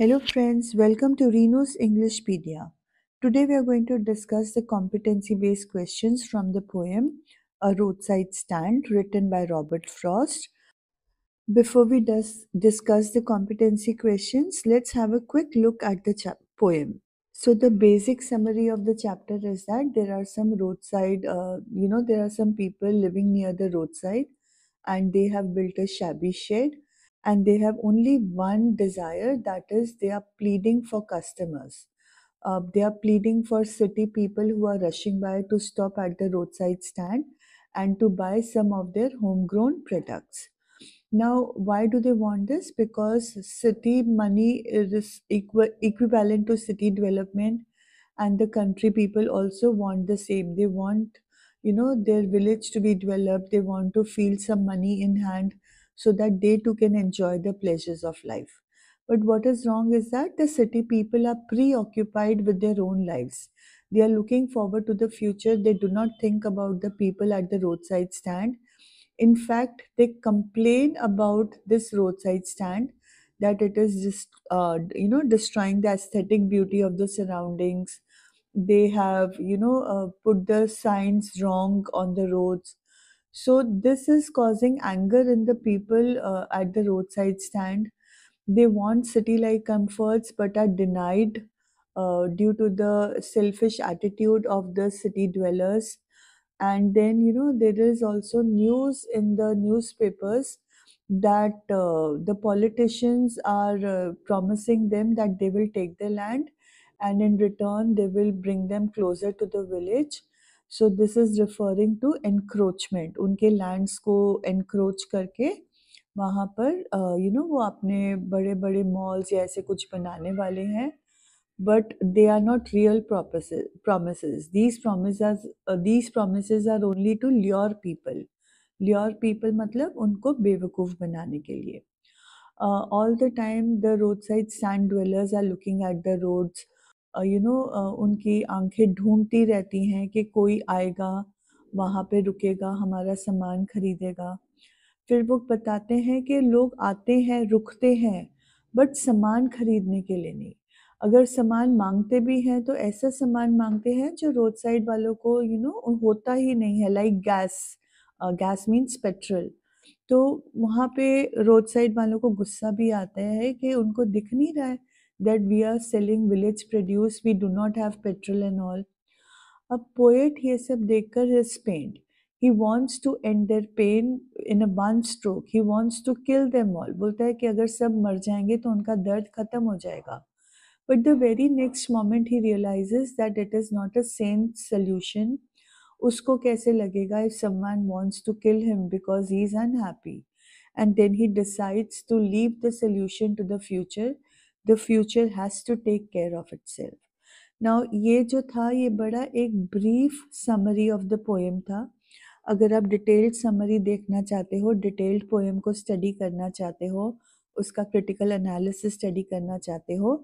Hello friends, welcome to Reno's Englishpedia. Today we are going to discuss the competency-based questions from the poem A Roadside Stand written by Robert Frost. Before we dis discuss the competency questions, let's have a quick look at the poem. So the basic summary of the chapter is that there are some roadside, uh, you know, there are some people living near the roadside and they have built a shabby shed and they have only one desire that is, they are pleading for customers. Uh, they are pleading for city people who are rushing by to stop at the roadside stand and to buy some of their homegrown products. Now, why do they want this? Because city money is equal, equivalent to city development, and the country people also want the same. They want, you know, their village to be developed. They want to feel some money in hand so that they too can enjoy the pleasures of life. But what is wrong is that the city people are preoccupied with their own lives. They are looking forward to the future. They do not think about the people at the roadside stand. In fact, they complain about this roadside stand that it is just uh, you know destroying the aesthetic beauty of the surroundings. They have you know uh, put the signs wrong on the roads. So this is causing anger in the people uh, at the roadside stand. They want city-like comforts but are denied uh, due to the selfish attitude of the city dwellers. And then you know there is also news in the newspapers that uh, the politicians are uh, promising them that they will take the land and in return they will bring them closer to the village so this is referring to encroachment उनके lands को encroach करके वहाँ पर you uh, no वो अपने बड़े बड़े malls या ऐसे कुछ बनाने वाले हैं but they are not real promise these promise these promise are only to lure people lure people मतलब उनको बेवकूफ़ बनाने के लिए all the time the road side sand dwellers are looking at the roads you know उनकी आंखें ढूंढती रहती हैं कि कोई आएगा वहाँ पे रुकेगा हमारा सामान खरीदेगा फिर वो बताते हैं कि लोग आते हैं रुकते हैं बट सामान खरीदने के लिए नहीं अगर सामान मांगते भी हैं तो ऐसा सामान मांगते हैं जो रोड साइड वालों को यू you नो know, होता ही नहीं है like gas gas means petrol तो वहाँ पे रोड साइड वालों को गुस्सा भी आता है कि उनको दिख नहीं रहा है that we are selling village produce we do not have petrol and all a poet ye sab dekhkar is pained he wants to end their pain in a one stroke he wants to kill them all bolta hai ki agar sab mar jayenge to unka dard khatam ho jayega but the very next moment he realizes that it is not a sane solution उसको कैसे लगेगा if someone wants to kill him because he is And then he decides to leave the solution to the future. The future has to take care of itself now ये जो था ये बड़ा एक brief summary of the poem था अगर आप detailed summary देखना चाहते हो डिटेल्ड पोएम को स्टडी करना चाहते हो उसका क्रिटिकल एनालिसिस स्टडी करना चाहते हो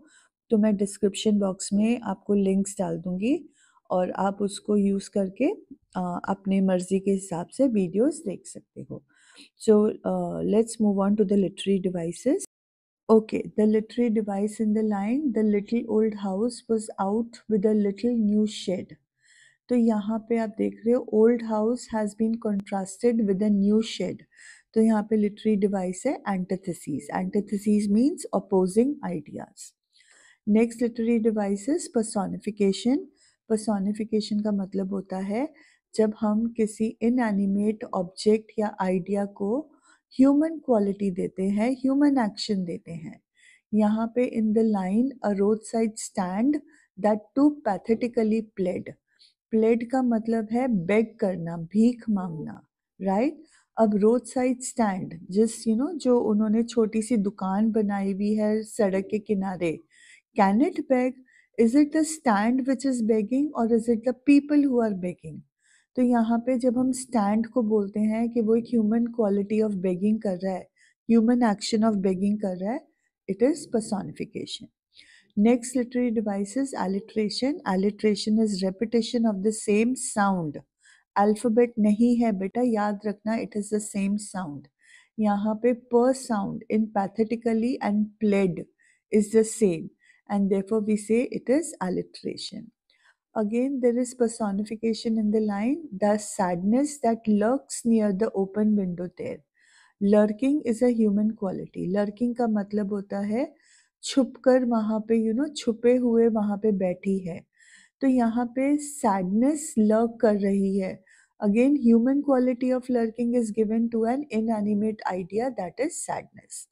तो मैं डिस्क्रिप्शन बॉक्स में आपको लिंक्स डाल दूँगी और आप उसको यूज़ करके आ, अपने मर्ज़ी के हिसाब से वीडियोस देख सकते हो so let's move on to the literary devices Okay, the literary device in the line, the little old house was out with a little new shed. तो यहाँ पे आप देख रहे हो old house has been contrasted with a new shed तो यहाँ पे लिटरी डिवाइस है antithesis antithesis means opposing ideas next literary device personification personification का मतलब होता है जब हम किसी इनएनिमेट ऑब्जेक्ट या आइडिया को ह्यूमन क्वालिटी देते हैं ह्यूमन एक्शन देते हैं यहाँ पे in the line a road side stand that too pathetically pled pled का मतलब है बेग करना भीख मांगना राइट right? अब रोड साइड स्टैंड जिस यू नो जो उन्होंने छोटी सी दुकान बनाई हुई है सड़क के किनारे can it beg is it the stand which is begging और is it the people who are begging तो यहाँ पे जब हम स्टैंड को बोलते हैं कि वो एक ह्यूमन क्वालिटी ऑफ बेगिंग कर रहा है ह्यूमन एक्शन ऑफ बेगिंग कर रहा है it is personification next literary devices alliteration alliteration is repetition of the same sound alphabet नहीं है बेटा याद रखना it is the same sound यहाँ पे P sound in pathetically and pled is the same and therefore we say it is alliteration Again, there is personification in the line, the sadness that lurks near the open window there. Lurking is a human quality lurking का मतलब होता है छुप कर वहाँ पे you you know know, छुपे हुए वहाँ पे बैठी है तो यहाँ पे सैडनेस लर्क कर रही है again human quality of lurking is given to an inanimate idea that is sadness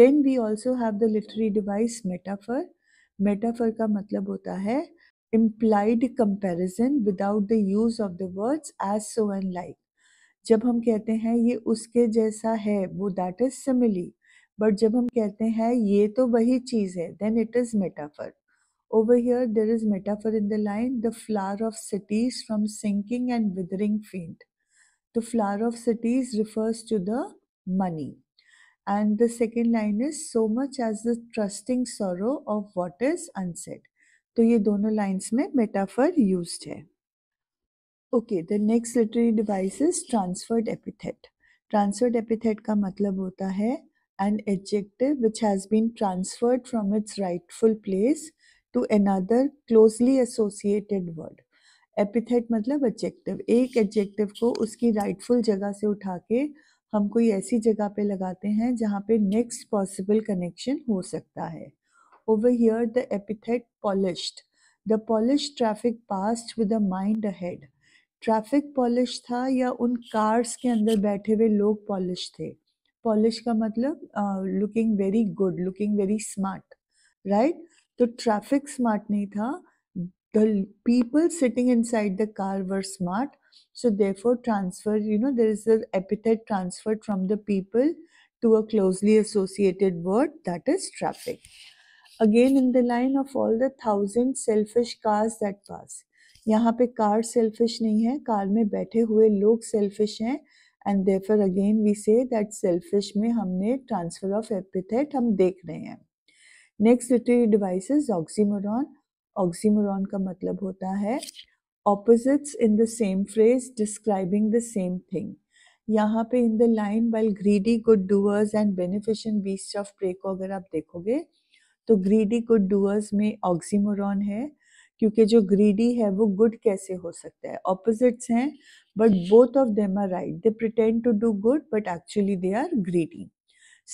then we also have the literary device metaphor metaphor का मतलब होता है implied comparison without the use of the words as so and like जब हम कहते हैं ये उसके जैसा है वो दैट इज सिमिली बट जब हम कहते हैं ये तो वही चीज है then it is metaphor over here there is metaphor in the line the flower of cities from sinking and withering field the flower of cities refers to the money and the second line is so much as the trusting sorrow of what is unsaid तो ये दोनों lines में metaphor use है okay the next literary device is transferred epithet transferred epithet का मतलब होता है N adjective which has been transferred from its rightful place to another closely associated word epithet मतलब एडजेक्टिव एक एडजेक्टिव को उसकी राइटफुल जगह से उठा के हम कोई ऐसी जगह पे लगाते हैं जहाँ पे नेक्स्ट पॉसिबल कनेक्शन हो सकता है Over here, the epithet polished. The polished traffic passed with a mind ahead. Traffic polished tha, ya उन कार्स के अंदर बैठे हुए polished पॉलिश थे पॉलिश का मतलब looking very good, looking very smart, right? To traffic smart nahi tha. the people sitting inside the car were smart so therefore transfer you know there is an epithet transferred from the people to a closely associated word that is traffic again in the line of all the thousand selfish cars that pass यहाँ पे car selfish नहीं है car में बैठे हुए लोग selfish हैं and therefore again we say that selfish में हमने ट्रांसफर ऑफ एपिथेट हम देख रहे हैं next literary device is oxymoron oxymoron का मतलब होता है opposites in the same phrase describing the same thing यहाँ पे in the line well greedy good doers and beneficent beast of prey को अगर आप देखोगे तो ग्रीडी गुड डूअर्स में ऑक्सीमोरॉन है क्योंकि जो ग्रीडी है वो गुड कैसे हो सकता है ऑपोजिट्स हैं but both of them are right they pretend to do good but actually they are greedy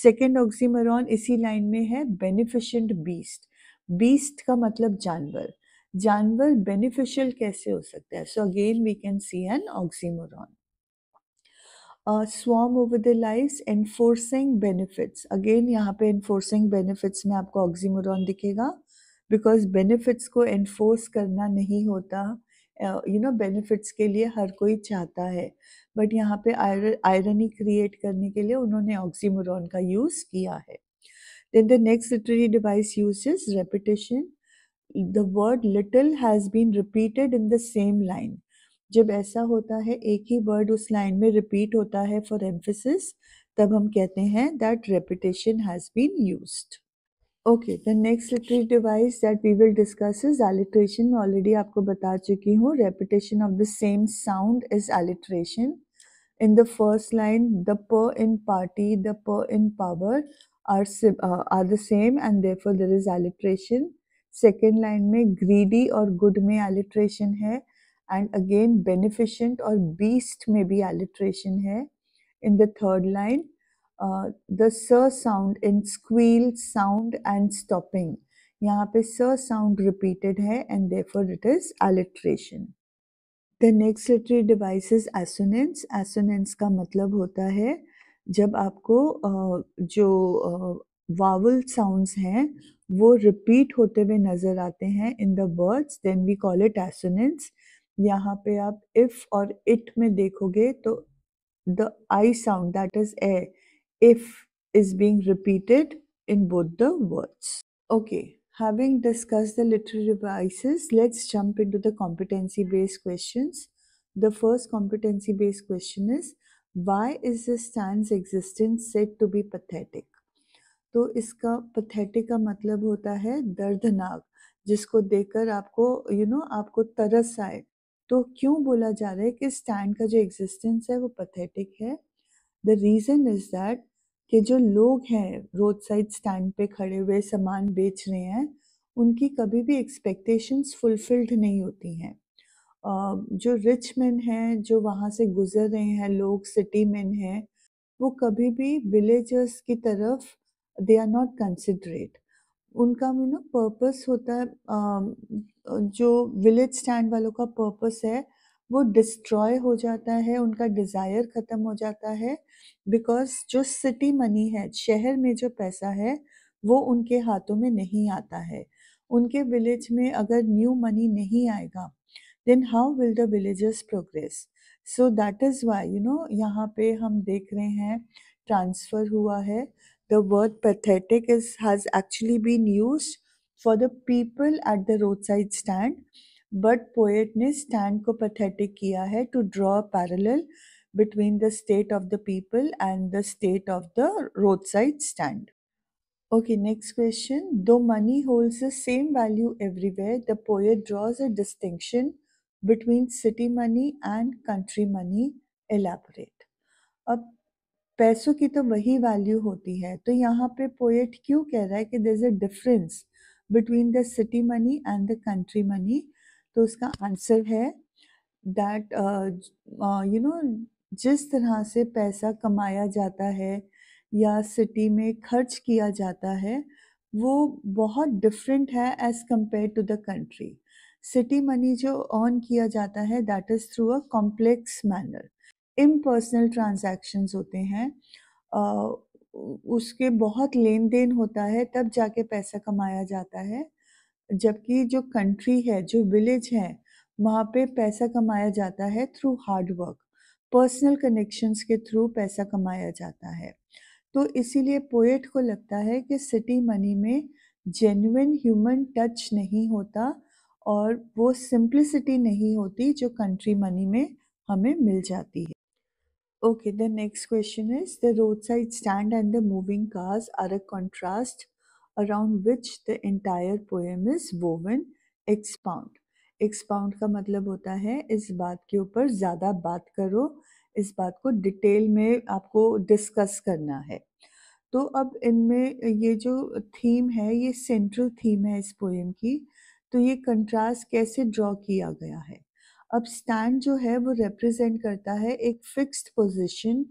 second oxymoron इसी लाइन में है बेनिफिशेंट बीस्ट बीस्ट का मतलब जानवर जानवर बेनिफिशियल कैसे हो सकता है so again we can see an oxymoron swarm over the life enforcing benefits again यहाँ पे एनफोर्सिंग बेनिफिट्स में आपको ऑक्जीमोरॉन दिखेगा बिकॉज बेनिफिट्स को एनफोर्स करना नहीं होता यू नो बेनिफिट्स के लिए हर कोई चाहता है बट यहाँ पे आयरनी क्रिएट करने के लिए उन्होंने ऑक्सीमोरॉन का यूज़ किया है the next next device use is repetition the word little has been repeated in the same line जब ऐसा होता है एक ही वर्ड उस लाइन में रिपीट होता है फॉर एम्फेसिस तब हम कहते हैं that repetition has been used okay the next literary device that we will discuss is alliteration मैं ऑलरेडी आपको बता चुकी हूँ repetition of the same sound is alliteration in the first line the P in party the P in power are are the same and therefore there is alliteration second line में greedy और good में alliteration है and again beneficent और beast में भी alliteration है in the third line the S sound in squeal sound and stopping यहाँ पे स साउंड रिपीटेड है and therefore it is alliteration the next literary device is assonance assonance का मतलब होता है जब आपको uh, जो वावल uh, साउंड्स हैं वो रिपीट होते हुए नज़र आते हैं in the words then we call it assonance यहाँ पे आप इफ और इट में देखोगे तो the I sound that is a if is being repeated in both the words okay having discuss the literature let's jump into the competency based questions the first competency based question is Why is the stand's existence said to be pathetic? तो इसका pathetic का मतलब होता है दर्दनाक जिसको देखकर आपको you know आपको तरस आए तो क्यों बोला जा रहा है कि स्टैंड का जो एग्जिस्टेंस है वो पथेटिक है द रीज़न इज़ दैट कि जो लोग हैं रोड साइड स्टैंड पे खड़े हुए सामान बेच रहे हैं उनकी कभी भी एक्सपेक्टेशंस फुलफिल्ड नहीं होती हैं जो रिच मैन हैं जो वहाँ से गुजर रहे हैं लोग सिटी मैन हैं वो कभी भी विलेजर्स की तरफ दे आर नॉट कंसिडरेट उनका यू नो पर्पस होता है जो विलेज स्टैंड वालों का पर्पस है वो डिस्ट्रॉय हो जाता है उनका डिज़ायर ख़त्म हो जाता है बिकॉज जो सिटी मनी है शहर में जो पैसा है वो उनके हाथों में नहीं आता है उनके विलेज में अगर न्यू मनी नहीं आएगा then how will the villagers progress so that is why you know यहाँ पे हम देख रहे हैं ट्रांसफ़र हुआ है the word pathetic is has actually been used for the people at the roadside stand but poet stand stand को pathetic to draw a parallel between the state of the people and the state of the roadside stand. Okay, next question. Though money holds the same value everywhere, the poet draws a distinction between city money and country money. Elaborate. अब पैसों की तो वही value होती है तो यहाँ पे पोएट क्यों कह रहा है कि there is a difference between the city money and the country money तो उसका आंसर है दैट यू नो जिस तरह से पैसा कमाया जाता है या सिटी में खर्च किया जाता है वो बहुत डिफरेंट है as compared to the country city money जो ऑन किया जाता है that is through a complex manner impersonal transactions होते हैं उसके बहुत लेन देन होता है तब जाके पैसा कमाया जाता है जबकि जो कंट्री है जो विलेज है वहाँ पे पैसा कमाया जाता है थ्रू हार्डवर्क पर्सनल कनेक्शंस के थ्रू पैसा कमाया जाता है तो इसीलिए पोएट को लगता है कि सिटी मनी में जेन्युन ह्यूमन टच नहीं होता और वो सिंप्लिसिटी नहीं होती जो कंट्री मनी में हमें मिल जाती है Okay, the next question is the roadside stand and the moving cars are a contrast around which the entire poem is woven. Expound. Expound का मतलब होता है इस बात के ऊपर ज़्यादा बात करो इस बात को डिटेल में आपको डिस्कस करना है तो अब इनमें ये जो थीम है ये सेंट्रल थीम है इस पोएम की तो ये कंट्रास्ट कैसे ड्रॉ किया गया है अब स्टैंड जो है वो रिप्रेजेंट करता है एक फिक्स्ड पोजीशन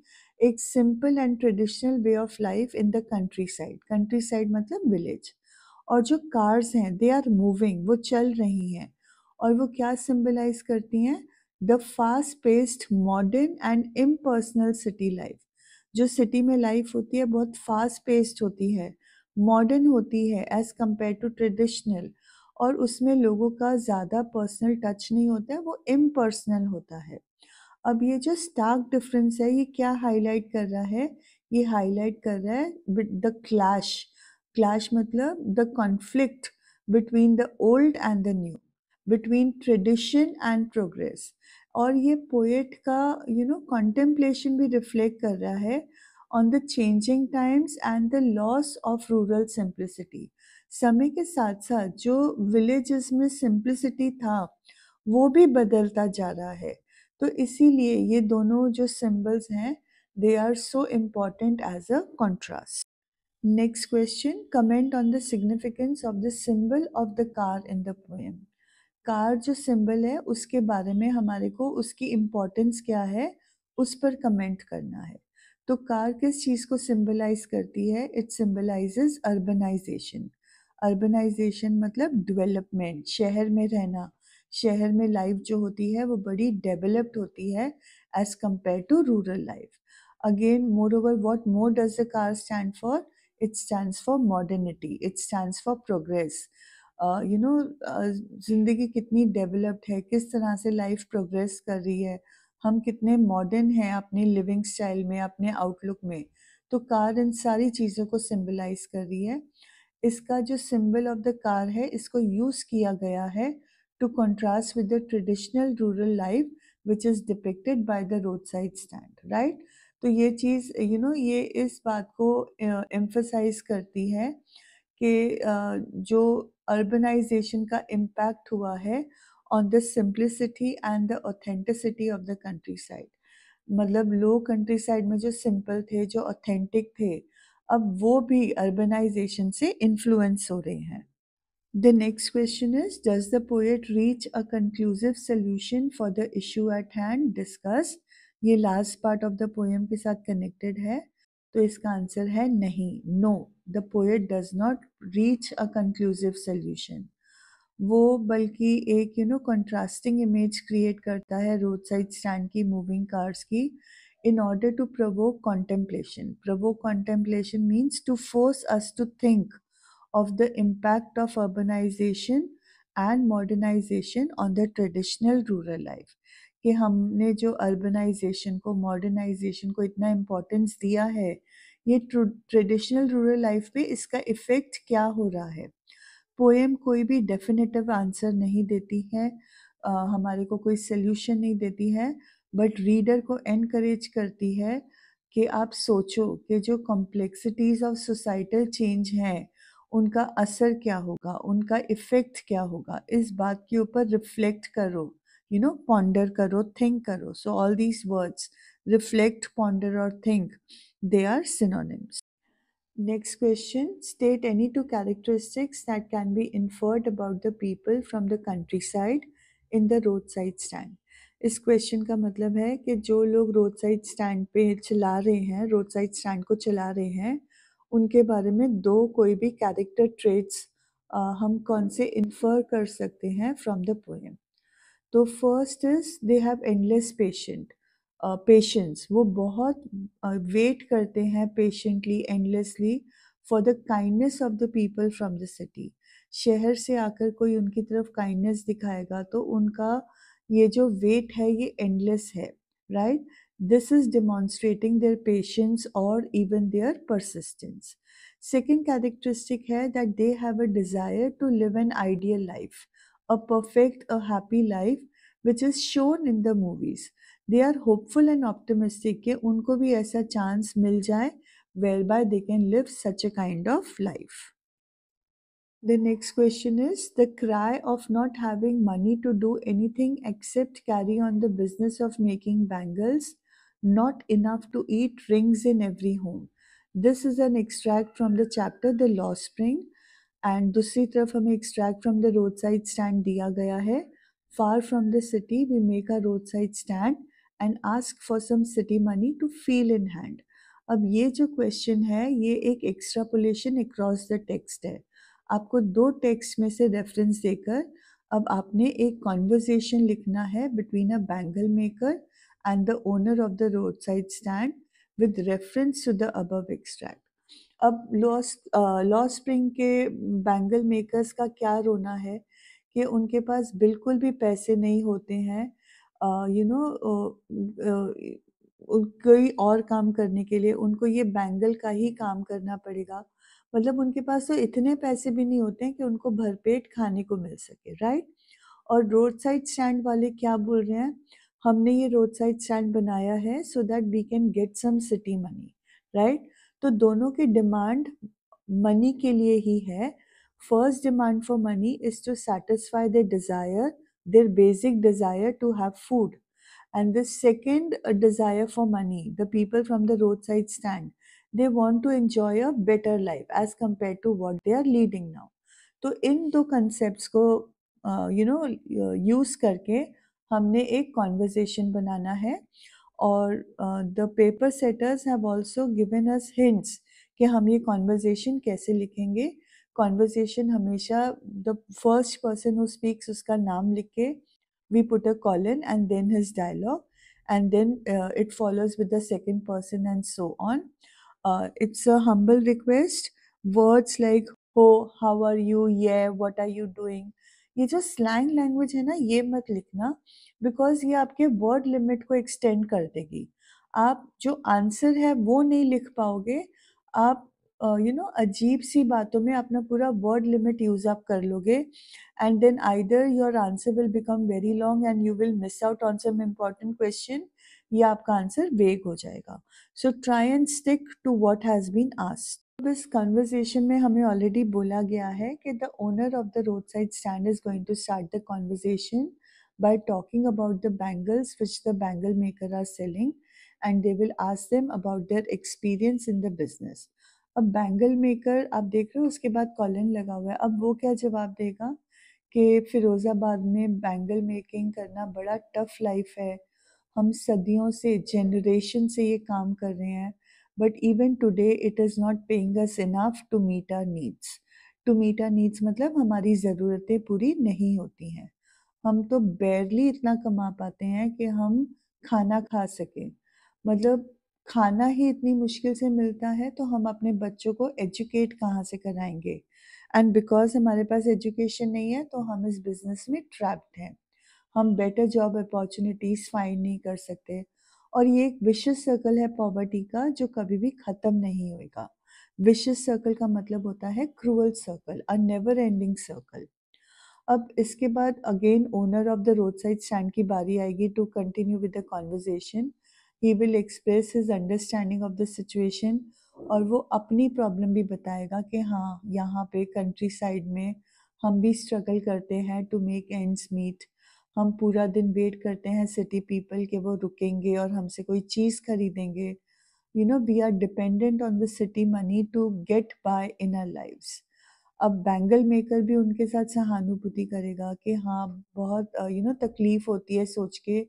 एक simple and traditional way of life in the countryside countryside मतलब विलेज और जो कार्स हैं दे आर मूविंग वो चल रही हैं और वो क्या सिंबलाइज करती हैं the fast paced modern and impersonal city life जो सिटी में लाइफ होती है बहुत फास्ट पेस्ड होती है मॉडर्न होती है एज कम्पेयर टू ट्रेडिशनल और उसमें लोगों का ज़्यादा पर्सनल टच नहीं होता है वो इम्पर्सनल होता है अब ये जो स्टार्क डिफरेंस है ये क्या हाईलाइट कर रहा है ये हाईलाइट कर रहा है द क्लैश क्लैश मतलब the conflict between the old and the new between tradition and progress और ये पोएट का यू नो कॉन्टेम्पलेशन भी रिफ्लेक्ट कर रहा है on the changing times and the loss of rural simplicity समय के साथ साथ जो विलेजेस में सिंप्लिसिटी था वो भी बदलता जा रहा है तो इसीलिए ये दोनों जो सिंबल्स हैं they are so important as a contrast next question comment on the significance of the symbol of the car in the poem car जो सिंबल है उसके बारे में हमारे को उसकी इम्पोर्टेंस क्या है उस पर कमेंट करना है तो कार किस चीज़ को सिंबलाइज करती है इट सिंबलाइजेज अर्बनाइजेशन अर्बनाइजेशन मतलब डेवलपमेंट शहर में रहना शहर में लाइफ जो होती है वो बड़ी डेवलप्ड होती है as compared to rural life moreover what more does the car stand for it stand for modernity it's stand for progress you know ज़िंदगी कितनी डेवलप्ड है किस तरह से लाइफ प्रोग्रेस कर रही है हम कितने मॉडर्न हैं अपने लिविंग स्टाइल में अपने आउटलुक में तो कार इन सारी चीज़ों को सिम्बलाइज कर रही है इसका जो सिंबल ऑफ द कार है इसको यूज किया गया है to contrast with the traditional rural life which is depicted by the road side stand right तो ये चीज़ यू नो ये इस बात को एम्फोसाइज uh, करती है कि uh, जो अर्बनाइजेशन का इम्पैक्ट हुआ है on the simplicity and the authenticity of the countryside मतलब लो कंट्री साइड में जो सिंपल थे जो ऑथेंटिक थे अब वो भी अर्बनाइजेशन से इन्फ्लुएंस हो रहे हैं the next question is does the poet reach a conclusive solution for the issue at hand discuss ये last part of the poem के साथ कनेक्टेड है तो इसका आंसर है नहीं no the poet does not reach a conclusive solution वो बल्कि एक you know contrasting image create करता है रोड साइड स्टैंड की मूविंग कार्स की in order to provoke contemplation. Provoke contemplation means to force us to think of the impact of urbanization and modernization on the traditional rural life. कि हमने जो urbanisation को modernisation को इतना importance दिया है ये ट्रेडिशनल रूरल लाइफ पे इसका इफ़ेक्ट क्या हो रहा है पोएम कोई भी डेफिनेटिव आंसर नहीं देती है आ, हमारे को कोई सल्यूशन नहीं देती है बट रीडर को एनकरेज करती है कि आप सोचो कि जो कॉम्प्लेक्सिटीज़ ऑफ सोसाइटल चेंज हैं उनका असर क्या होगा उनका इफ़ेक्ट क्या होगा इस बात के ऊपर रिफ्लेक्ट करो यू नो पॉन्डर करो थिंक करो so all these words reflect ponder और think they are synonyms state any two characteristics that can be inferred about the people from the countryside in the road side stand इस क्वेश्चन का मतलब है कि जो लोग रोड साइड स्टैंड पे चला रहे हैं रोड साइड स्टैंड को चला रहे हैं उनके बारे में दो कोई भी कैरेक्टर ट्रेट्स हम कौन से इन्फर कर सकते हैं फ्रॉम द पोएम तो first is they have endless patient patience वो बहुत वेट uh, करते हैं patiently endlessly for the kindness of the people from the city शहर से आकर कोई उनकी तरफ काइंडनेस दिखाएगा तो उनका ये जो वेट है ये एंडलेस है right this is demonstrating their patience और even their persistence second characteristic है that they have a desire to live an ideal life a perfect a happy life which is shown in the movies they are hopeful and optimistic कि उनको भी ऐसा chance मिल जाए well by they can live such a kind of life The next question is the cry of not having money to do anything except carry on the business of making bangles, not enough to eat rings in every home. This is an extract from the chapter The Law Spring. And dusri taraf hame extract from the roadside stand diya gaya hai. Far from the city, we make a roadside stand and ask for some city money to feel in hand. Ab ye jo question hai, ye extrapolation across the text hai. आपको दो text में से reference देकर अब आपने एक conversation लिखना है between a bangle maker and the owner of the road side stand with reference to the above extract अब लॉस लॉ स्प्रिंग के बैंगल मेकर्स का क्या रोना है कि उनके पास बिल्कुल भी पैसे नहीं होते हैं you uh, know uh, uh, कोई और काम करने के लिए उनको ये बैंगल का ही काम करना पड़ेगा मतलब उनके पास तो इतने पैसे भी नहीं होते हैं कि उनको भरपेट खाने को मिल सके राइट और रोड साइड स्टैंड वाले क्या बोल रहे हैं हमने ये रोड साइड स्टैंड बनाया है so that we can get some city money right तो दोनों की डिमांड मनी के लिए ही है first demand for money is to satisfy the desire their basic desire to have food And the second, a desire for money. The people from the roadside stand, they want to enjoy a better life as compared to what they are leading now. तो इन दो concepts को you know use करके हमने एक conversation बनाना है और the paper setters have also given us hints कि हम ये कॉन्वर्जेसन कैसे लिखेंगे कॉन्वर्जेसन हमेशा the first person who speaks उसका नाम लिख के we put a colon and then his dialogue and then uh, it follows with the second person and so on. Uh, it's a humble request. Words like ho oh, how are you yeah what are you doing ये जो slang language है ना ये मत लिखना because ये आपके word limit को एक्सटेंड कर देगी आप जो आंसर है वो नहीं लिख पाओगे आप यू नो अजीब सी बातों में अपना पूरा वर्ड लिमिट यूज आप कर लोगे and then either your answer will become very long and you will miss out on some important question या आपका आंसर वेग हो जाएगा so try and stick to what has been asked अब इस conversation में हमें ऑलरेडी बोला गया है कि the owner of the road side stand is going to start the conversation by talking about the bangles which the bangle maker are selling and they will ask them about their experience in the business अब bangle maker आप देख रहे हो उसके बाद colon लगा हुआ है अब वो क्या जवाब देगा कि फिरोज़ाबाद में बैंगल मेकिंग करना बड़ा टफ लाइफ है हम सदियों से जनरेशन से ये काम कर रहे हैं but even today it is not paying us enough to meet our needs to meet our needs मतलब हमारी ज़रूरतें पूरी नहीं होती हैं हम तो बैरली इतना कमा पाते हैं कि हम खाना खा सकें मतलब खाना ही इतनी मुश्किल से मिलता है तो हम अपने बच्चों को एजुकेट कहाँ से कराएंगे एंड बिकॉज हमारे पास एजुकेशन नहीं है तो हम इस बिज़नेस में ट्रैप्ड हैं हम बेटर जॉब अपॉर्चुनिटीज़ फाइंड नहीं कर सकते और ये एक विशेष सर्कल है पॉवर्टी का जो कभी भी ख़त्म नहीं होएगा विशेष सर्कल का मतलब होता है cruel circle a never ending circle अब इसके बाद again owner of the road side stand की बारी आएगी to continue with the conversation he will express his understanding of the situation और वो अपनी प्रॉब्लम भी बताएगा कि हाँ यहाँ पे कंट्री साइड में हम भी स्ट्रगल करते हैं टू मेक एंड्स मीट हम पूरा दिन वेट करते हैं सिटी पीपल के वो रुकेंगे और हमसे कोई चीज़ खरीदेंगे you know we are dependent on the city money to get by in our lives अब बैंगल मेकर भी उनके साथ सहानुभूति करेगा कि हाँ बहुत यू नो तकलीफ़ होती है सोच के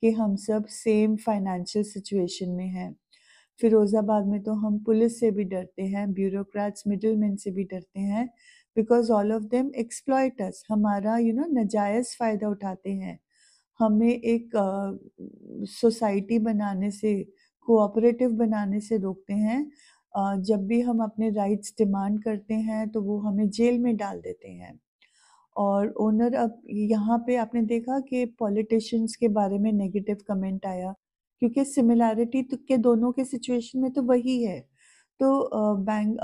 कि हम सब सेम फाइनेंशियल सिचुएशन में हैं फिरोज़ाबाद में तो हम पुलिस से भी डरते हैं ब्यूरोक्रेट्स मैन से भी डरते हैं because all of them exploiters हमारा यू you नो know, नजायज़ फ़ायदा उठाते हैं हमें एक सोसाइटी uh, बनाने से कोऑपरेटिव बनाने से रोकते हैं uh, जब भी हम अपने राइट्स डिमांड करते हैं तो वो हमें जेल में डाल देते हैं और ओनर अब यहाँ पे आपने देखा कि पॉलिटिशियंस के बारे में नेगेटिव कमेंट आया क्योंकि सिमिलैरिटी तो के दोनों के सिचुएशन में तो वही है तो bank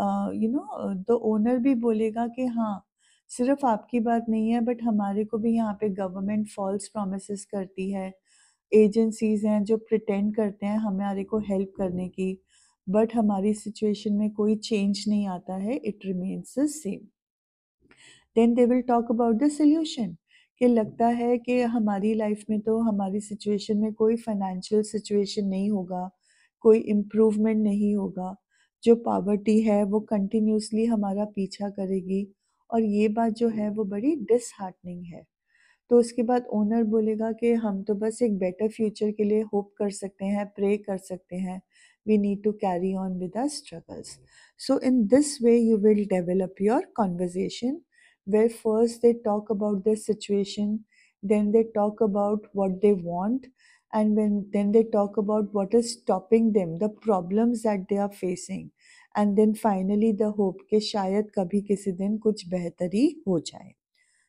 you know the owner भी बोलेगा कि हाँ सिर्फ आपकी बात नहीं है बट हमारे को भी यहाँ पे गवर्नमेंट फॉल्स प्रोमिस करती है एजेंसीज हैं जो प्रिटेंड करते हैं हमारे को हेल्प करने की बट हमारी सिचुएशन में कोई चेंज नहीं आता है it remains the same then they will talk about the solution कि लगता है कि हमारी लाइफ में तो हमारी सिचुएशन में कोई फाइनेंशियल सिचुएशन नहीं होगा कोई इम्प्रूवमेंट नहीं होगा जो पावर्टी है वो कंटिन्यूसली हमारा पीछा करेगी और ये बात जो है वो बड़ी डिसहार्टनिंग है तो उसके बाद ओनर बोलेगा कि हम तो बस एक बेटर फ्यूचर के लिए होप कर सकते हैं प्रे कर सकते हैं we need to carry on with our struggles so in this way you will develop your conversation where first they talk about their situation, then they talk about what they want, and when, then they talk about what is stopping them, the problems that they are facing. And then finally, the hope ke shayad kabhi kisi din kuch behtari ho jaye.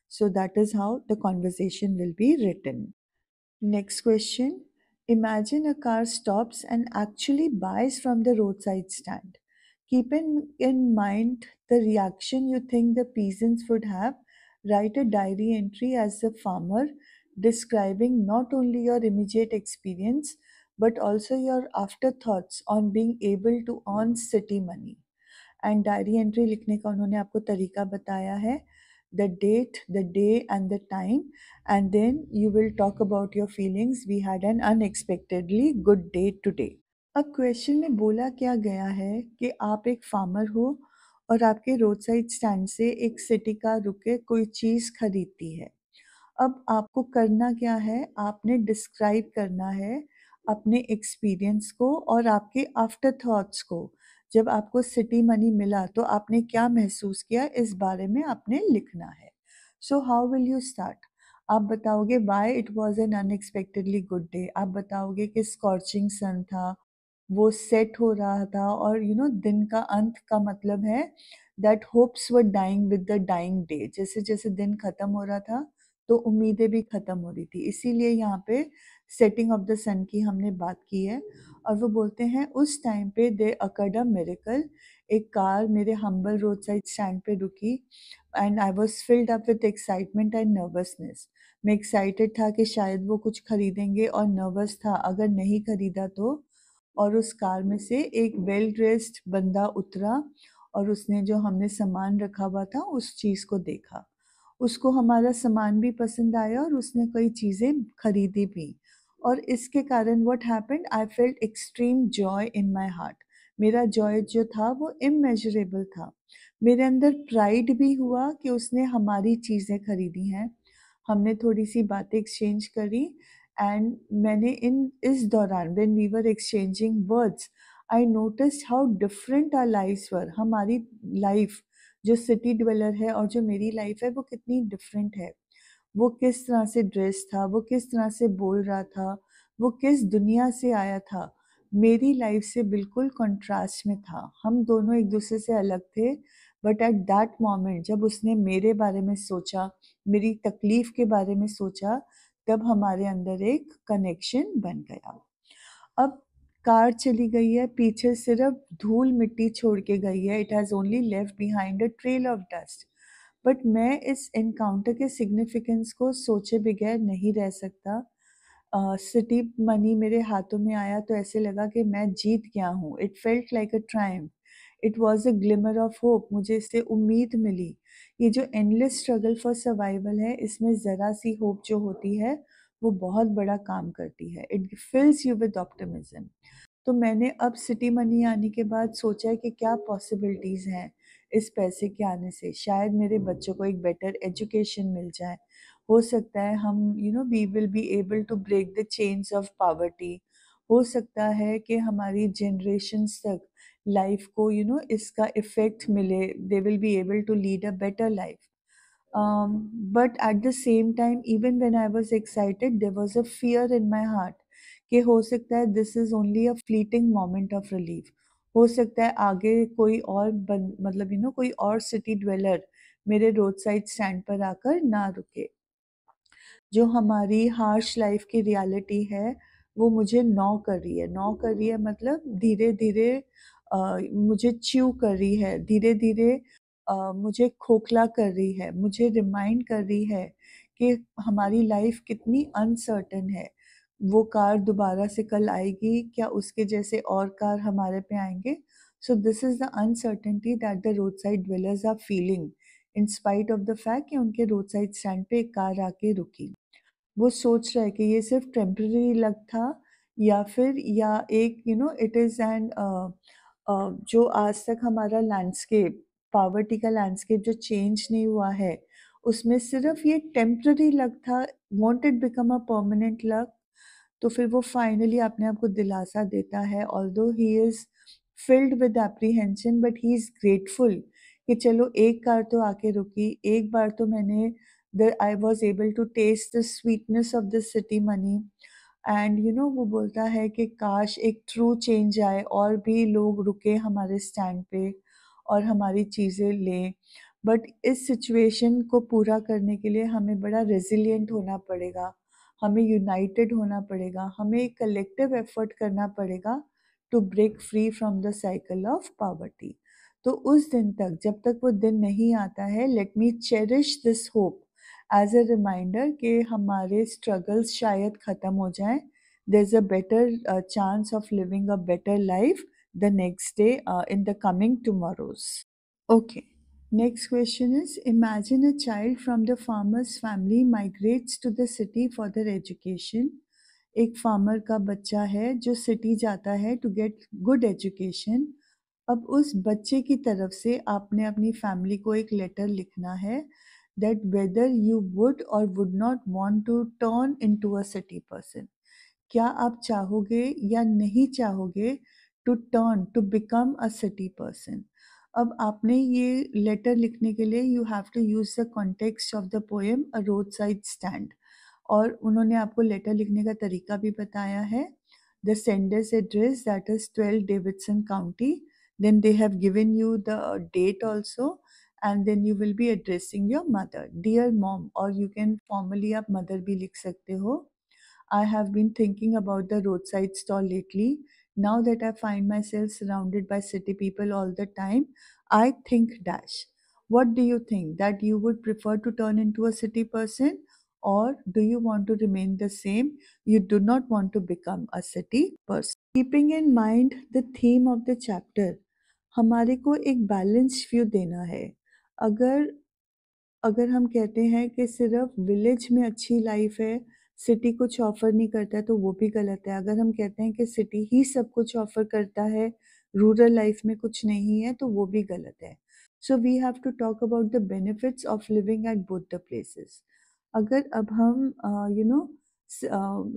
So that is how the conversation will be written. Next question Imagine a car stops and actually buys from the roadside stand. Keep in, in mind the reaction you think the peasants would have. Write a diary entry as a farmer describing not only your immediate experience but also your afterthoughts on being able to earn city money. And diary entry लिखने का उन्होंने आपको तरीका बताया date, the day, and the time, and then you will talk about your feelings. We had an unexpectedly good day today. अब question में बोला क्या गया है कि आप एक फार्मर हो और आपके रोड साइड स्टैंड से एक सिटी कार रुके कोई चीज़ खरीदती है अब आपको करना क्या है आपने डिस्क्राइब करना है अपने एक्सपीरियंस को और आपके आफ्टर थॉट्स को जब आपको सिटी मनी मिला तो आपने क्या महसूस किया इस बारे में आपने लिखना है so how will you start आप बताओगे why it was an unexpectedly good day आप बताओगे कि स्कॉर्चिंग सन था वो सेट हो रहा था और यू you नो know, दिन का अंत का मतलब है that hopes were dying with the dying day जैसे जैसे दिन खत्म हो रहा था तो उम्मीदें भी खत्म हो रही थी इसीलिए यहाँ पे सेटिंग ऑफ द सन की हमने बात की है और वो बोलते हैं उस टाइम पे दे अकर्ड अ मेरिकल एक कार मेरे हम्बल रोड साइड स्टैंड पे रुकी and I was filled up with excitement and nervousness मैं एक्साइटेड था कि शायद वो कुछ खरीदेंगे और नर्वस था अगर नहीं खरीदा तो और उस कार में से एक वेल ड्रेस्ड बंदा उतरा और उसने जो हमने सामान रखा हुआ था उस चीज़ को देखा उसको हमारा सामान भी पसंद आया और उसने कई चीज़ें खरीदी भी और इसके कारण what happened I felt extreme joy in my heart मेरा जॉय जो था वो इमेजरेबल था मेरे अंदर प्राइड भी हुआ कि उसने हमारी चीज़ें खरीदी हैं हमने थोड़ी सी बातें एक्सचेंज करी एंड मैंने इन इस दौरान when we were exchanging words I notice how different our life were हमारी लाइफ जो सिटी ड्वेलर है और जो मेरी लाइफ है वो कितनी डिफरेंट है वो किस तरह से ड्रेस था वो किस तरह से बोल रहा था वो किस दुनिया से आया था मेरी लाइफ से बिल्कुल कंट्रास्ट में था हम दोनों एक दूसरे से अलग थे बट एट दैट मोमेंट जब उसने मेरे बारे में सोचा मेरी तकलीफ़ के बारे में सोचा तब हमारे अंदर एक कनेक्शन बन गया अब कार चली गई है पीछे सिर्फ धूल मिट्टी छोड़ के गई है it has only left behind a trail of dust but मैं इस इनकाउंटर के सिग्निफिकेंस को सोचे बगैर नहीं रह सकता सिटी uh, मनी मेरे हाथों में आया तो ऐसे लगा कि मैं जीत गया हूँ it felt like a triumph it was a glimmer of hope मुझे इससे उम्मीद मिली ये जो एंडलेस स्ट्रगल फॉर सर्वाइवल है इसमें ज़रा सी होप जो होती है वो बहुत बड़ा काम करती है it fills you with optimism तो मैंने अब सिटी मनी आने के बाद सोचा है कि क्या पॉसिबिलिटीज़ हैं इस पैसे के आने से शायद मेरे बच्चों को एक बेटर एजुकेशन मिल जाए हो सकता है हम you know we will be able to break the change of poverty हो सकता है कि हमारी जनरेशन तक लाइफ को यू you नो know, इसका इफेक्ट मिले they will be able to lead a better life but at the same time even when I was excited there was a fear in my heart कि हो सकता है this is only a fleeting moment of relief हो सकता है आगे कोई और बन मतलब यू you नो know, कोई और सिटी ड्वेलर मेरे रोड साइड स्टैंड पर आकर ना रुके जो हमारी हार्श लाइफ की रियलिटी है वो मुझे नौ कर रही है नौ कर रही है मतलब धीरे धीरे मुझे च्यू कर रही है धीरे धीरे मुझे खोखला कर रही है मुझे रिमाइंड कर रही है कि हमारी लाइफ कितनी अनसर्टन है वो कार दोबारा से कल आएगी क्या उसके जैसे और कार हमारे पे आएंगे so this is the uncertainty that the road roadside dwellers are feeling in spite of the fact कि उनके रोड साइड स्टैंड पे एक कार आके रुकी वो सोच रहे कि ये सिर्फ टेम्प्रेरी लग था या फिर या एक you know it is and जो आज तक हमारा लैंडस्केप पावर्टी का लैंडस्केप जो चेंज नहीं हुआ है उसमें सिर्फ ये टेम्प्ररी लक था wanted become a permanent luck तो फिर वो फाइनली अपने आप को दिलासा देता है although he is filled with apprehension but he is grateful कि चलो एक कार तो आके रुकी एक बार तो मैंने the I was able to taste the sweetness of the city money and you know वो बोलता है कि काश एक ट्रू चेंज आए और भी लोग रुके हमारे स्टैंड पे और हमारी चीज़ें लें बट इस सिचुएशन को पूरा करने के लिए हमें बड़ा रेजिलियंट होना पड़ेगा हमें यूनाइटेड होना पड़ेगा हमें एक कलेक्टिव एफर्ट करना पड़ेगा to break free from the cycle of poverty तो उस दिन तक जब तक वो दिन नहीं आता है let me cherish this hope as a reminder कि हमारे स्ट्रगल्स शायद ख़त्म हो जाएं there is a better chance of living a better life the next day in the coming tomorrows okay next question is imagine a child from the farmer's family migrates to the city for their education एक farmer का बच्चा है जो city जाता है to get good education अब उस बच्चे की तरफ से आपने अपनी फैमिली को एक लेटर लिखना है that whether you would or would not want to turn into a city person. क्या आप चाहोगे या नहीं चाहोगे to turn to become a city person अब आपने ये लेटर लिखने के लिए you have to use the context of the poem a road side stand और उन्होंने आपको लेटर लिखने का तरीका भी बताया है the sender's address that is twelve Davidson County then they have given you the date also and then you will be addressing your mother, dear mom, or you can formally up mother bhi likh sakte ho. I have been thinking about the roadside stall lately. Now that I find myself surrounded by city people all the time, I think dash. What do you think? That you would prefer to turn into a city person or do you want to remain the same? You do not want to become a city person. Keeping in mind the theme of the chapter, हमारे को एक balance view देना है अगर अगर हम कहते हैं कि सिर्फ विलेज में अच्छी लाइफ है सिटी कुछ ऑफर नहीं करता है तो वो भी गलत है अगर हम कहते हैं कि सिटी ही सब कुछ ऑफर करता है रूरल लाइफ में कुछ नहीं है तो वो भी गलत है so we have to talk about the benefits of living at both the places अगर अब हम यू नो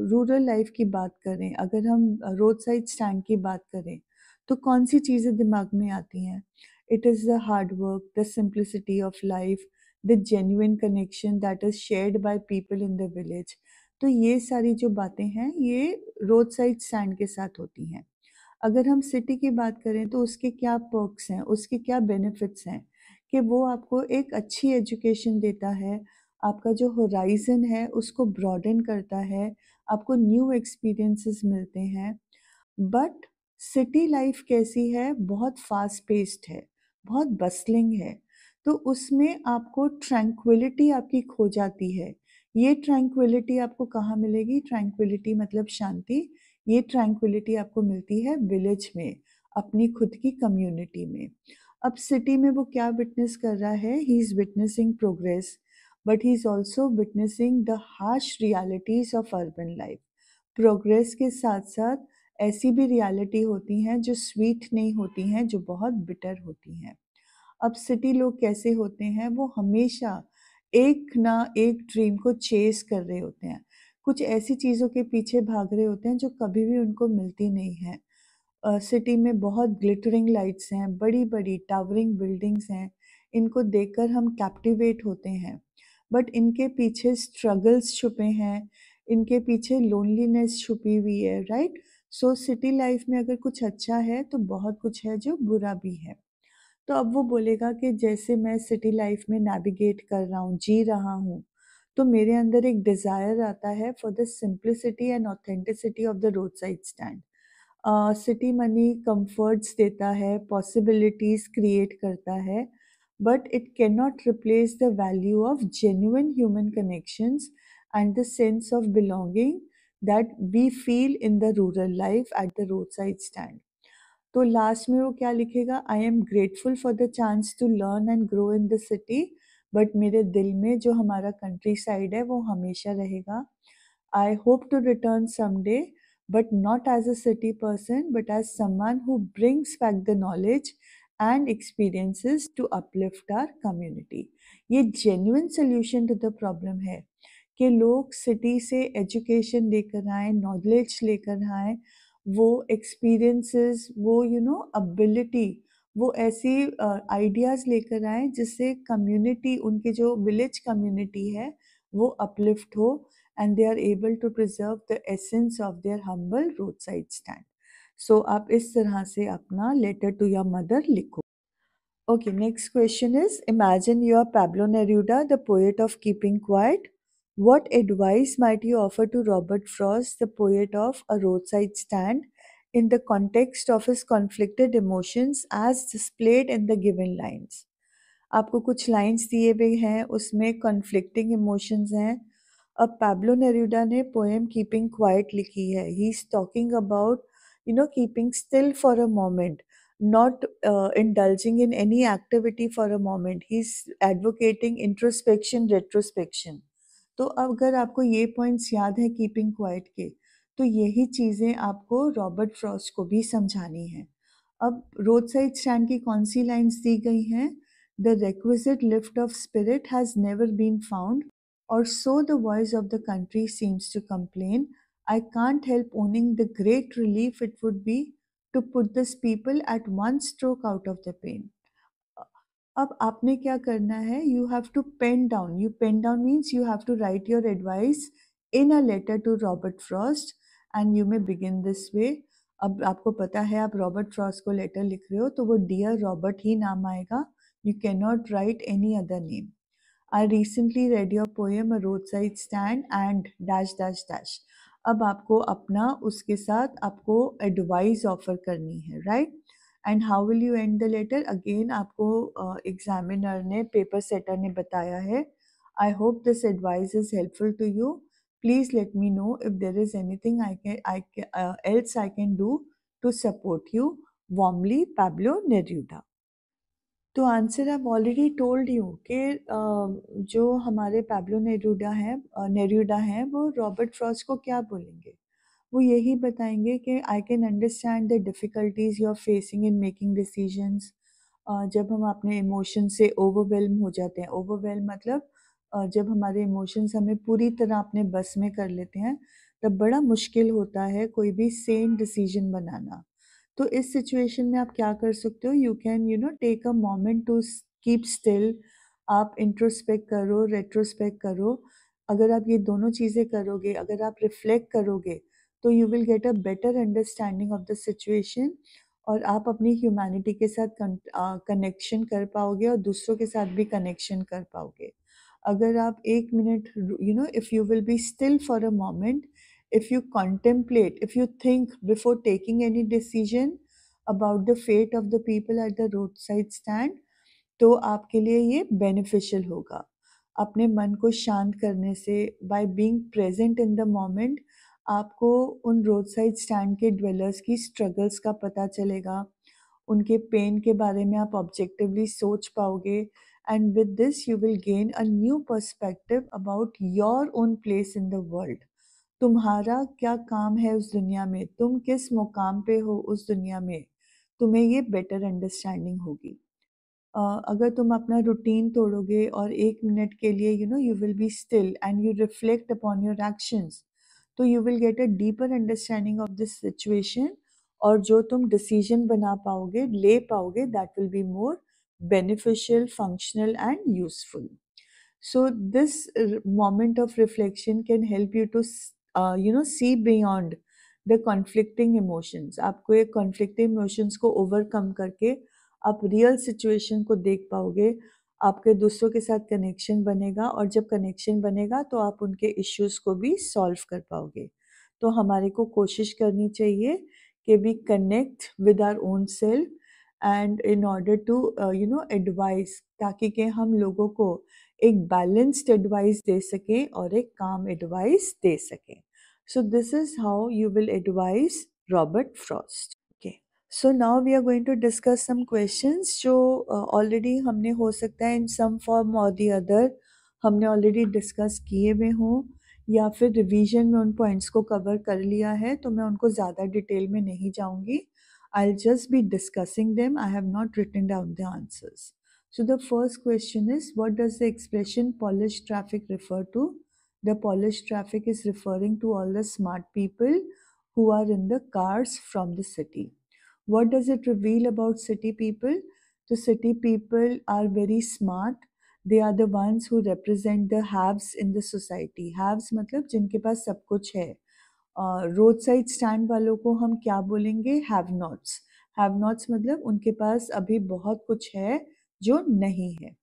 रूरल लाइफ की बात करें अगर हम रोड साइड स्टैंड की बात करें तो कौन सी चीज़ें दिमाग में आती हैं It is the hard work, the simplicity of life, the genuine connection that is shared by people in the village. तो ये सारी जो बातें हैं ये रोड साइड स्टैंड के साथ होती हैं अगर हम सिटी की बात करें तो उसके क्या पर्कस हैं उसके क्या बेनिफिट्स हैं कि वो आपको एक अच्छी एजुकेशन देता है आपका जो होराइजन है उसको ब्रॉडन करता है आपको न्यू एक्सपीरियंसेस मिलते हैं बट सिटी लाइफ कैसी है बहुत फास्ट पेस्ड है बहुत बसलिंग है तो उसमें आपको ट्रैंक्विलिटी आपकी खो जाती है ये ट्रैंक्विलिटी आपको कहाँ मिलेगी ट्रैंक्विलिटी मतलब शांति ये ट्रैंक्विलिटी आपको मिलती है विलेज में अपनी खुद की कम्युनिटी में अब सिटी में वो क्या विटनेस कर रहा है he is witnessing progress but he is also witnessing the harsh realities of urban life progress के साथ साथ ऐसी भी रियलिटी होती हैं जो स्वीट नहीं होती हैं जो बहुत बिटर होती हैं अब सिटी लोग कैसे होते हैं वो हमेशा एक ना एक ड्रीम को चेस कर रहे होते हैं कुछ ऐसी चीज़ों के पीछे भाग रहे होते हैं जो कभी भी उनको मिलती नहीं है सिटी uh, में बहुत ग्लिटरिंग लाइट्स हैं बड़ी बड़ी टावरिंग बिल्डिंग्स हैं इनको देखकर हम कैप्टिवेट होते हैं बट इनके पीछे स्ट्रगल्स छुपे हैं इनके पीछे लोनलीनेस छुपी हुई है right right? So city life में अगर कुछ अच्छा है तो बहुत कुछ है जो बुरा भी है तो अब वो बोलेगा कि जैसे मैं सिटी लाइफ में नेविगेट कर रहा हूँ जी रहा हूँ तो मेरे अंदर एक डिज़ायर आता है for the simplicity and authenticity of the road side stand city money comforts देता है पॉसिबिलिटीज़ क्रिएट करता है but it can not replace the value of genuine human connections and the sense of belonging that we feel in the rural life at the road side stand तो last में वो क्या लिखेगा I am grateful for the chance to learn and grow in the city but मेरे दिल में जो हमारा कंट्री साइड है वो हमेशा रहेगा I hope to return someday but not as a city person, but as someone who brings back the knowledge and experiences to uplift our community. ये genuine solution to the problem है कि लोग city से education लेकर आए knowledge लेकर आए वो एक्सपीरियंसेस वो यू नो अबिलिटी वो ऐसी आइडियाज़ uh, लेकर आए जिससे कम्युनिटी उनके जो विलेज कम्युनिटी है वो अपलिफ्ट हो and they are able to preserve the essence of their humble road side stand so आप इस तरह से अपना लेटर टू योर मदर लिखो okay next question is imagine you are Pablo Neruda the poet of keeping quiet What advice might you offer to Robert Frost, the poet of A Roadside Stand, in the context of his conflicted emotions as displayed in the given lines? आपको कुछ lines दिए हुए हैं उसमें conflicting emotions हैं अब Pablo Neruda ने poem keeping quiet लिखी है he is talking you know keeping still for a moment not uh, indulging in any activity for a moment he's advocating introspection retrospection तो अगर आपको ये पॉइंट्स याद है कीपिंग क्वाइट के तो यही चीज़ें आपको रॉबर्ट फ्रॉस्ट को भी समझानी है अब रोड साइड स्टैंड की कौन सी लाइन्स दी गई हैं the requisite lift off spirit has never been found और so the voice of the country seems to complain I can't help owning the great relief it would be to put this people at one stroke out of the pen अब आपने क्या करना है you have to pen down you pen down means you have to right your advice in a letter to Robert Frost and you may begin this way अब आपको पता है आप रॉबर्ट फ्रॉस्ट को लेटर लिख रहे हो तो वो डियर रॉबर्ट ही नाम आएगा you can not write any other name I recently read your poem road side stand and dash dash dash अब आपको अपना उसके साथ आपको एडवाइस ऑफर करनी है right and how will you end the letter again आपको एग्जामिनर uh, ने पेपर सेटर ने बताया है I hope this advice is helpful to you please let me know if there is thing I can I else I can do to support you warmly Pablo Neruda तो answer आप already told you कि जो हमारे Pablo नेरूडा हैं नेरूडा हैं वो Robert फ्रॉस को क्या बोलेंगे वो यही बताएंगे कि I can understand the difficulties you are facing in making decisions जब हम अपने इमोशन से ओवरवेलम हो जाते हैं ओवरवेलम मतलब uh, जब हमारे इमोशंस हमें पूरी तरह अपने बस में कर लेते हैं तब बड़ा मुश्किल होता है कोई भी सेम डिसीजन बनाना तो इस सिचुएशन में आप क्या कर सकते हो you can you know take a moment to keep still आप इंट्रोस्पेक्ट करो रेट्रोस्पेक्ट करो अगर आप ये दोनों चीज़ें करोगे अगर आप रिफ्लेक्ट करोगे तो you will get a better understanding of the situation और आप अपनी ह्यूमैनिटी के साथ कनेक्शन कर पाओगे और दूसरों के साथ भी कनेक्शन कर पाओगे अगर आप एक minute you know if you will be still for a moment if you contemplate if you think before taking any decision about the fate of the people at the road side stand तो आपके लिए ये beneficial होगा अपने मन को शांत करने से by being present in the moment आपको उन रोड साइड स्टैंड के ड्वेलर्स की स्ट्रगल्स का पता चलेगा उनके पेन के बारे में आप ऑब्जेक्टिवली सोच पाओगे and with this you will gain a new perspective about your own place in the world तुम्हारा क्या काम है उस दुनिया में तुम किस मुकाम पे हो उस दुनिया में तुम्हें ये बेटर अंडरस्टैंडिंग होगी uh, अगर तुम अपना रूटीन तोड़ोगे और एक मिनट के लिए you know you will be still and you reflect upon your actions तो you will get a deeper understanding of this situation और जो तुम डिसीजन बना पाओगे ले पाओगे that will be more beneficial functional and useful so this moment of reflection can help you to you know see beyond the conflicting emotions आपको ये conflicting emotions को ओवरकम करके आप रियल सिचुएशन को देख पाओगे आपके दूसरों के साथ कनेक्शन बनेगा और जब कनेक्शन बनेगा तो आप उनके इश्यूज़ को भी सॉल्व कर पाओगे तो हमारे को कोशिश करनी चाहिए कि we connect with our own self and in order to you know advice ताकि के हम लोगों को एक बैलेंस्ड एडवाइस दे सकें और एक काम एडवाइस दे सकें so this is how you will advice Robert Frost so now we are going to discuss some question जो ऑलरेडी uh, हमने हो सकता है इन सम फॉर्म और दी अदर हमने ऑलरेडी डिस्कस किए हुए हों या फिर रिविजन में उन पॉइंट्स को कवर कर लिया है तो मैं उनको ज़्यादा डिटेल में नहीं जाऊँगी I just be discussing them I have not written down the answers so the first question is what does the expression polish traffic refer to the polish traffic is referring to all the smart people who are in the cars from the city what does it reveal about city people the city people are very smart they are the ones who represent the haves in the society haves matlab jinke paas sab kuch hai road side stand वालों को हम क्या बोलेंगे have nots have nots मतलब उनके पास अभी बहुत कुछ है जो नहीं है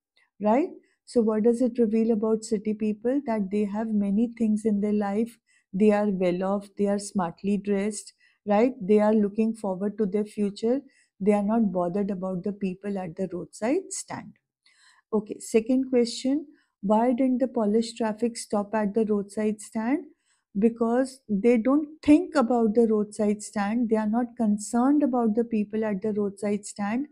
right so what does it reveal about city people that they have many things in their life they are well off they are smartly dressed right? They are looking forward to their future. They are not bothered about the people at the roadside stand. Okay, second question why didn't the Polish traffic stop at the roadside stand? Because they don't think about the roadside stand. They are not concerned about the people at the roadside stand.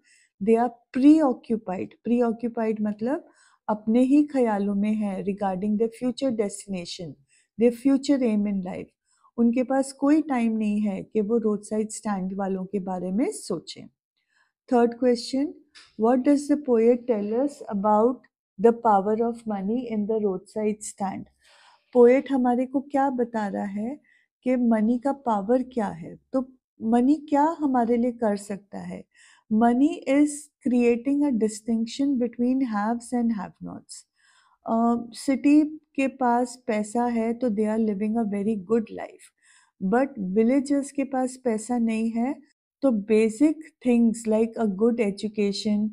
They are preoccupied. Preoccupied मतलब अपने ही ख्यालों में है regarding their future destination, their future aim in life. उनके पास कोई time नहीं है कि वो रोड साइड स्टैंड वालों के बारे में सोचें third question what does the poet tell us about the power of money in the road side stand poet हमारे को क्या बता रहा है कि मनी का पावर क्या है तो मनी क्या हमारे लिए कर सकता है money is creating a distinction between haves and have nots city के पास पैसा है तो they are living a very good life but villagers के पास पैसा नहीं है तो basic things like a good education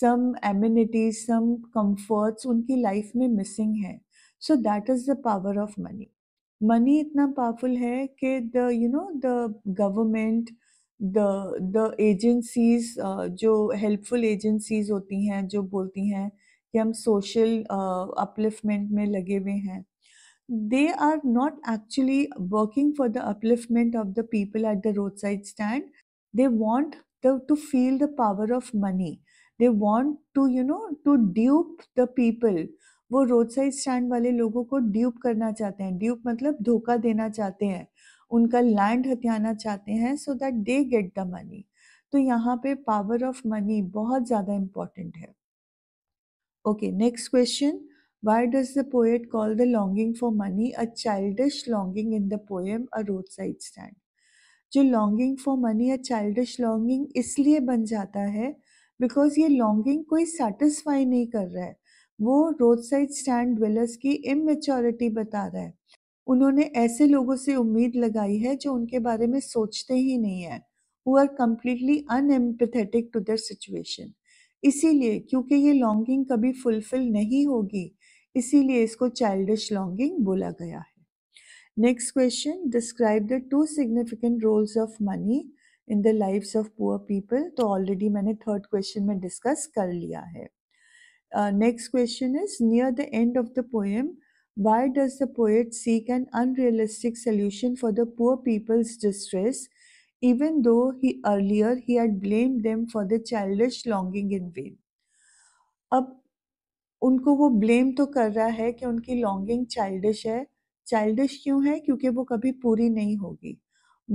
some amenities some comforts उनकी लाइफ में मिसिंग है so that is the power of money money इतना पावरफुल है कि the you know the government the the agencies जो हेल्पफुल एजेंसीज होती हैं जो बोलती हैं कि हम सोशल अपलिफ्टमेंट uh, में लगे हुए हैं they are not actually working for the upliftment of the people at the road side stand they want to feel the power of money they want to you know to dupe the people वो road side stand वाले लोगों को dupe करना चाहते हैं dupe मतलब धोखा देना चाहते हैं उनका लैंड हथियाना चाहते हैं so that they get the money तो यहाँ पे पावर ऑफ मनी बहुत ज़्यादा इम्पॉर्टेंट है Okay, next question. Why does the poet call the longing for money a childish longing in the poem A Roadside Stand? jo longing for money a childish longing isliye ban jata hai because ये longing कोई satisfy नहीं कर रहा है वो road side stand dwellers की immaturity बता रहा है उन्होंने ऐसे लोगों से उम्मीद लगाई है जो उनके बारे में सोचते ही नहीं है who are completely unempathetic to their situation इसीलिए क्योंकि ये लॉन्गिंग कभी फुलफिल नहीं होगी इसीलिए इसको चाइल्डिश लॉन्गिंग बोला गया है next question describe the two significant roles of money in the life of poor people तो ऑलरेडी मैंने थर्ड क्वेश्चन में डिस्कस कर लिया है next question is near the end of the poem why does the poet seek an unrealistic solution for the poor people's distress even though he earlier he had blamed them for their childish longing in vain. अब उनको वो blame तो कर रहा है कि उनकी longing childish है चाइल्डिश क्यों है क्योंकि वो कभी पूरी नहीं होगी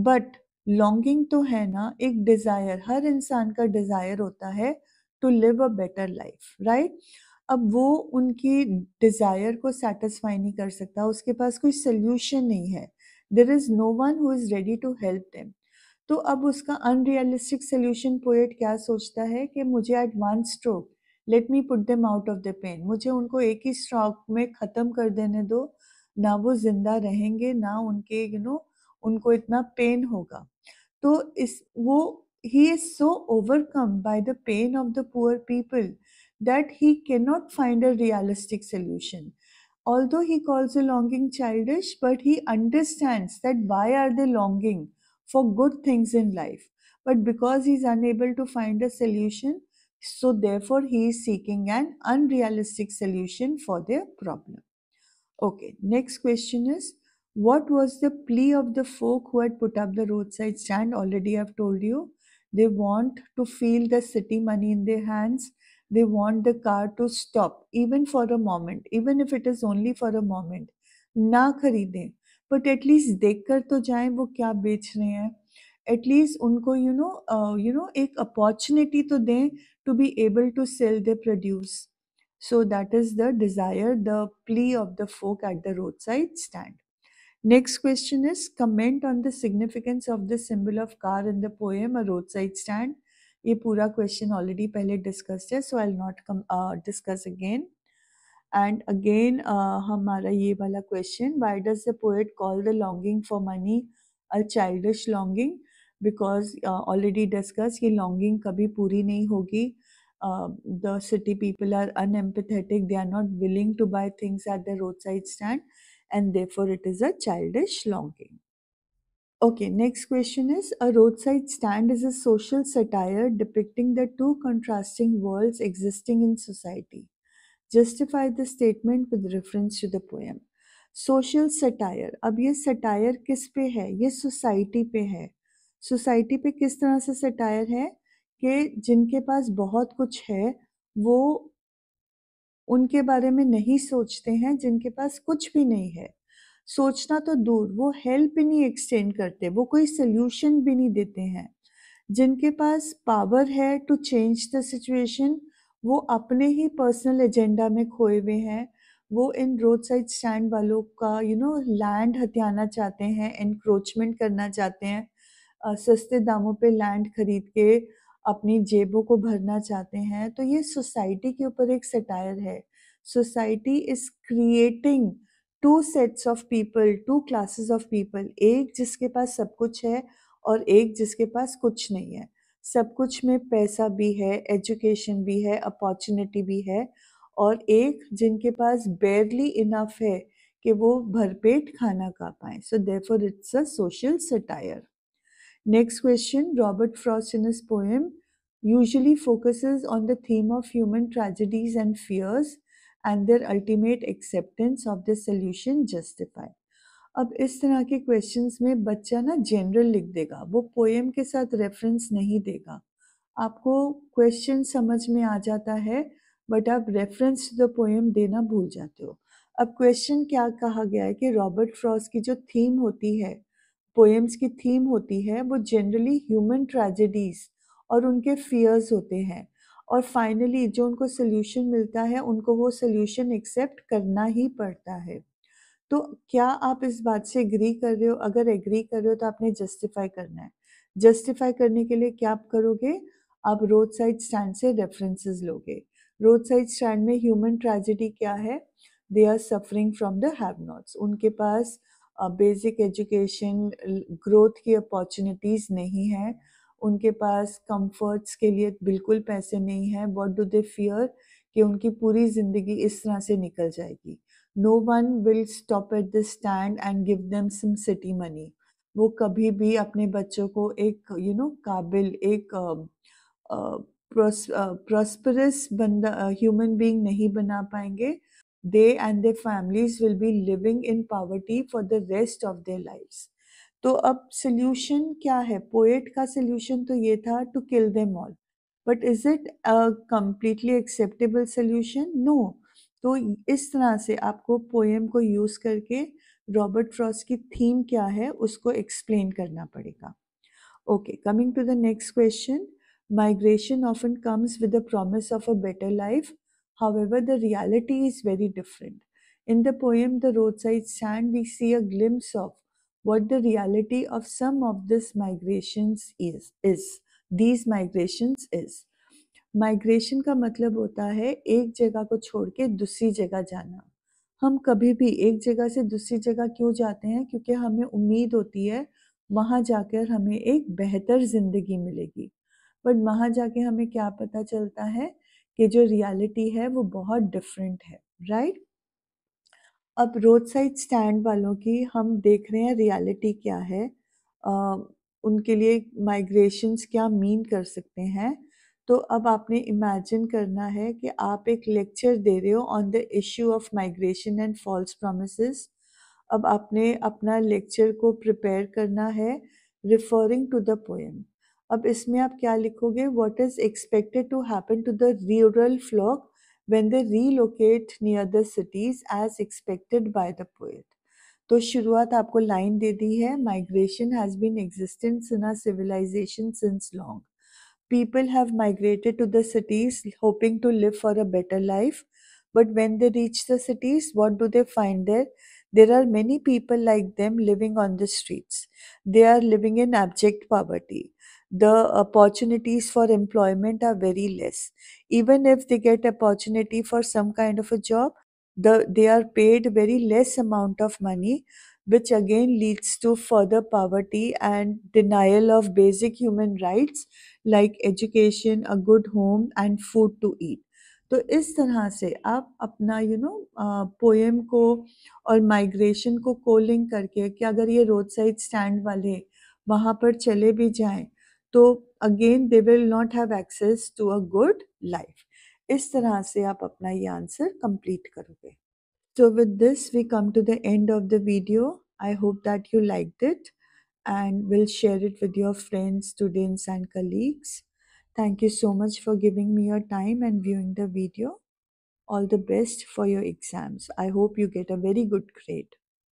बट लॉन्गिंग तो है ना एक डिज़ायर हर इंसान का डिज़ायर होता है to live a better life right अब वो उनकी डिज़ायर को सेटिस्फाई नहीं कर सकता उसके पास कोई सोल्यूशन नहीं है there is no one who is ready to help them तो अब उसका अनरियलिस्टिक सोल्यूशन पोएट क्या सोचता है कि मुझे at one stroke let me put them out of the pain मुझे उनको एक ही स्ट्रोक में ख़त्म कर देने दो ना वो जिंदा रहेंगे ना उनके यू नो उनको इतना पेन होगा तो इस वो he is so overcome by the pain of the poor people he can not find a realistic solution although he calls a longing childish but he understand that why are the longing for good things in life. But because he's unable to find a solution, so therefore he is seeking an unrealistic solution for their problem. Okay, next question is what was the plea of the folk who had put up the roadside stand? Already I've told you. They want to feel the city money in their hands. They want the car to stop, even for a moment, even if it is only for a moment. Na खरीदें but at least देख कर तो जाए वो क्या बेच रहे हैं एटलीस्ट उनको यू नो यू नो एक अपॉर्चुनिटी तो दें to be able to sell the produce so that is the desire the plea of the folk at the road side stand next question is comment on the significance of the symbol of car in the poem road side stand ये पूरा question already पहले discussed है so I not come discuss again And again, uh, hamara हमारा question, why does the poet call the longing for money a childish longing? Because uh, already discussed, ये longing कभी पूरी नहीं होगी. Uh, the city people are unempathetic. They are not willing to buy things at the roadside stand, and therefore it is a childish longing. Okay, next question is A roadside stand is a social satire depicting the two contrasting worlds existing in society. justify the statement with reference to the poem social satire अब ये satire किस पे है ये society पे है society पे किस तरह से सटायर है कि जिनके पास बहुत कुछ है वो उनके बारे में नहीं सोचते हैं जिनके पास कुछ भी नहीं है सोचना तो दूर वो हेल्प ही नहीं एक्सटेंड करते वो कोई सोल्यूशन भी नहीं देते हैं जिनके पास पावर है टू चेंज द सिचुएशन वो अपने ही पर्सनल एजेंडा में खोए हुए हैं वो इन रोड साइड स्टैंड वालों का यू नो लैंड हथियाना चाहते हैं इनक्रोचमेंट करना चाहते हैं सस्ते दामों पे लैंड खरीद के अपनी जेबों को भरना चाहते हैं तो ये सोसाइटी के ऊपर एक सटायर है society is creating two sets of people two classes of people एक जिसके पास सब कुछ है और एक जिसके पास कुछ नहीं है सब कुछ में पैसा भी है एजुकेशन भी है अपॉर्चुनिटी भी है और एक जिनके पास बेरली इनफ है कि वो भरपेट खाना खा पाए so therefore it's a social satire next question Robert Frost's poem usually focus on the theme of human tragedies and fears and their ultimate acceptance of the solution justify अब इस तरह के क्वेश्चंस में बच्चा ना general लिख देगा वो पोएम के साथ रेफरेंस नहीं देगा आपको क्वेश्चन समझ में आ जाता है बट आप रेफरेंस टू द पोएम देना भूल जाते हो अब क्वेश्चन क्या कहा गया है कि रॉबर्ट फ्रॉस की जो थीम होती है पोएम्स की थीम होती है वो जनरली ह्यूमन ट्रेजेडीज और उनके फियर्स होते हैं और फाइनली जो उनको सोल्यूशन मिलता है उनको वो सोल्यूशन एक्सेप्ट करना ही पड़ता है तो क्या आप इस बात से एग्री कर रहे हो अगर एग्री कर रहे हो तो आपने जस्टिफाई करना है जस्टिफाई करने के लिए क्या आप करोगे आप रोड साइड स्टैंड से रेफरेंसेस लोगे रोड साइड स्टैंड में ह्यूमन ट्रेजिडी क्या है they are suffering from the have nots उनके पास बेसिक एजुकेशन ग्रोथ की अपॉर्चुनिटीज़ नहीं है उनके पास कंफर्ट्स के लिए बिल्कुल पैसे नहीं है वॉट डू दे फियर कि उनकी पूरी ज़िंदगी इस तरह से निकल जाएगी no one will stop at the stand and give them some city money वो कभी भी अपने बच्चों को एक यू नो काबिल एक प्रॉस्परस बंदा ह्यूमन बीइंग नहीं बना पाएंगे they and they families will be living in poverty for the rest of their lifes तो अब सोल्यूशन क्या है पोएट का सोल्यूशन तो ये था to kill them all but is it a completely acceptable solution no तो इस तरह से आपको पोएम को यूज़ करके रॉबर्ट फ्रॉस की थीम क्या है उसको एक्सप्लेन करना पड़ेगा okay coming to the next question migration of and comes with the promise of a better life how the reality is very different in the poem the road side stand we see a glimpse of what the reality of some of this migration is is these migration is migration का मतलब होता है एक जगह को छोड़ के दूसरी जगह जाना हम कभी भी एक जगह से दूसरी जगह क्यों जाते हैं क्योंकि हमें उम्मीद होती है वहाँ जाकर हमें एक बेहतर ज़िंदगी मिलेगी बट वहाँ जाके हमें क्या पता चलता है कि जो रियलिटी है वो बहुत डिफरेंट है राइट अब रोड साइड स्टैंड वालों की हम देख रहे हैं रियलिटी क्या है आ, उनके लिए माइग्रेशंस क्या मीन कर सकते हैं तो अब आपने इमेजिन करना है कि आप एक लेक्चर दे रहे हो on the issue of migration and false promise अब आपने अपना लेक्चर को प्रिपेयर करना है रिफरिंग टू द पोएम अब इसमें आप क्या लिखोगे what is expected to happen to the rural flock when the relocate near the cities as expected by the poet तो शुरुआत आपको लाइन दे दी है migration has been existence in our civilization since long People have migrated to the cities hoping to live for a better life. But when they reach the cities, what do they find there? There are many people like them living on the streets. They are living in abject poverty. The opportunities for employment are very less. Even if they get opportunity for some kind of a job, the, they are paid very less amount of money which again leads to further poverty and denial of basic human rights like education, a good home, and food to eat. तो इस तरह से आप अपना you know poem को और migration को calling करके कि अगर ये रोड साइड स्टैंड वाले वहाँ पर चले भी जाएं तो again they will not have access to a good life इस तरह से आप अपना ये आंसर कंप्लीट करोगे So with this, we come to the end of the video. I hope that you liked it and will share it with your friends, students and colleagues. Thank you so much for giving me your time and viewing the video. All the best for your exams. I hope you get a very good grade.